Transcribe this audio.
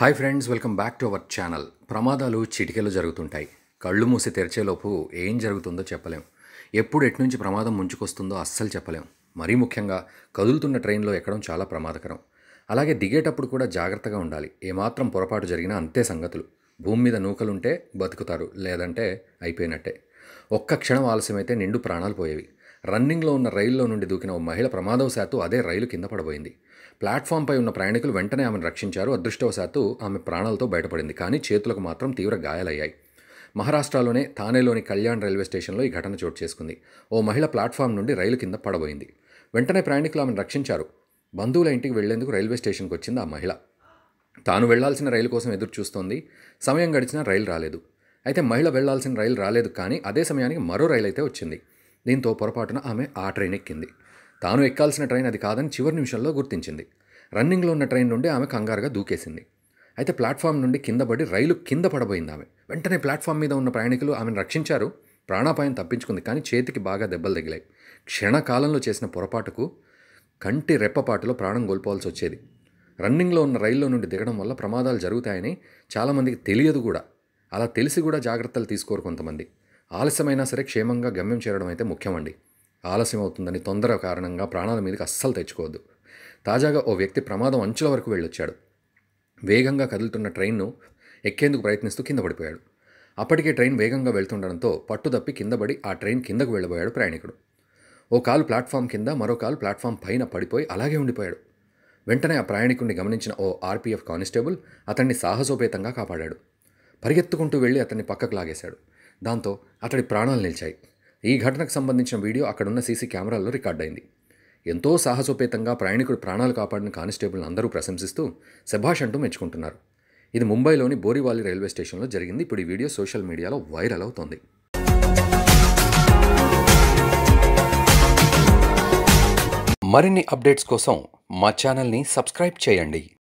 hi friends welcome back to our channel ప్రమాదాలు చిటికెలు జరుగుతుంటాయి కళ్ళు మూసి తెరిచేలోపు ఏం జరుగుతుందో చెప్పలేం ఎప్పుడు ఎట్నుంచి ప్రమాదం ముంచుకొస్తుందో అస్సలు చెప్పలేం మరీ ముఖ్యంగా కదులుతున్న ట్రైన్లో ఎక్కడం చాలా ప్రమాదకరం అలాగే దిగేటప్పుడు కూడా జాగ్రత్తగా ఉండాలి ఏమాత్రం పొరపాటు జరిగినా అంతే సంగతులు భూమి మీద నూకలుంటే బతుకుతారు లేదంటే అయిపోయినట్టే ఒక్క క్షణం ఆలస్యమైతే నిండు ప్రాణాలు పోయేవి రన్నింగ్లో ఉన్న రైల్లో నుండి దూకిన ఓ మహిళ ప్రమాదవశాత్తు అదే రైలు కింద పడబోయింది ప్లాట్ఫామ్పై ఉన్న ప్రయాణికులు వెంటనే ఆమెను రక్షించారు అదృష్టవశాత్తు ఆమె ప్రాణాలతో బయటపడింది కానీ చేతులకు మాత్రం తీవ్ర గాయాలయ్యాయి మహారాష్ట్రలోనే థానేలోని కళ్యాణ్ రైల్వే స్టేషన్లో ఈ ఘటన చోటు చేసుకుంది ఓ మహిళ ప్లాట్ఫామ్ నుండి రైలు కింద పడబోయింది వెంటనే ప్రయాణికులు ఆమెను రక్షించారు బంధువుల ఇంటికి వెళ్లేందుకు రైల్వే స్టేషన్కి వచ్చింది ఆ మహిళ తాను వెళ్లాల్సిన రైలు కోసం ఎదురు చూస్తోంది సమయం గడిచినా రైలు రాలేదు అయితే మహిళ వెళ్లాల్సిన రైలు రాలేదు కానీ అదే సమయానికి మరో రైలు అయితే వచ్చింది దీంతో పొరపాటున ఆమె ఆ ట్రైన్ ఎక్కింది తాను ఎక్కాల్సిన ట్రైన్ అది కాదని చివరి నిమిషంలో గుర్తించింది రన్నింగ్లో ఉన్న ట్రైన్ నుండి ఆమె కంగారుగా దూకేసింది అయితే ప్లాట్ఫామ్ నుండి కింద పడి రైలు కింద పడబోయింది ఆమె వెంటనే ప్లాట్ఫామ్ మీద ఉన్న ప్రయాణికులు ఆమెను రక్షించారు ప్రాణాపాయం తప్పించుకుంది కానీ చేతికి బాగా దెబ్బలు తగిలాయి క్షణకాలంలో చేసిన పొరపాటుకు కంటి రెప్పపాటులో ప్రాణం కోల్పోవాల్సి వచ్చేది రన్నింగ్లో ఉన్న రైల్లో నుండి దిగడం వల్ల ప్రమాదాలు జరుగుతాయని చాలామందికి తెలియదు కూడా అలా తెలిసి కూడా జాగ్రత్తలు తీసుకోరు కొంతమంది ఆలస్యమైనా సరే క్షేమంగా గమ్యం చేరడం అయితే ముఖ్యమండి ఆలస్యం అవుతుందని తొందర కారణంగా ప్రాణాల మీదకి అస్సలు తెచ్చుకోవద్దు తాజాగా ఓ వ్యక్తి ప్రమాదం అంచుల వరకు వెళ్ళొచ్చాడు వేగంగా కదులుతున్న ట్రైన్ను ఎక్కేందుకు ప్రయత్నిస్తూ కింద పడిపోయాడు అప్పటికే ట్రైన్ వేగంగా వెళ్తుండడంతో పట్టుదప్పి కిందపడి ఆ ట్రైన్ కిందకు వెళ్ళబోయాడు ప్రయాణికుడు ఓ కాలు ప్లాట్ఫామ్ కింద మరో కాలు ప్లాట్ఫామ్ పైన పడిపోయి అలాగే ఉండిపోయాడు వెంటనే ఆ ప్రయాణికుడిని గమనించిన ఓ ఆర్పీఎఫ్ కానిస్టేబుల్ అతన్ని సాహసోపేతంగా కాపాడాడు పరిగెత్తుకుంటూ వెళ్ళి అతన్ని పక్కకు లాగేశాడు దాంతో అతడి ప్రాణాలు నిలిచాయి ఈ ఘటనకు సంబంధించిన వీడియో అక్కడున్న సీసీ కెమెరాల్లో రికార్డైంది ఎంతో సాహసోపేతంగా ప్రయాణికుడు ప్రాణాలు కాపాడిన కానిస్టేబుల్ అందరూ ప్రశంసిస్తూ శభాష్ అంటూ మెచ్చుకుంటున్నారు ఇది ముంబైలోని బోరివాలి రైల్వే స్టేషన్లో జరిగింది ఇప్పుడు ఈ వీడియో సోషల్ మీడియాలో వైరల్ అవుతోంది మరిన్ని అప్డేట్స్ కోసం మా ఛానల్ని సబ్స్క్రైబ్ చేయండి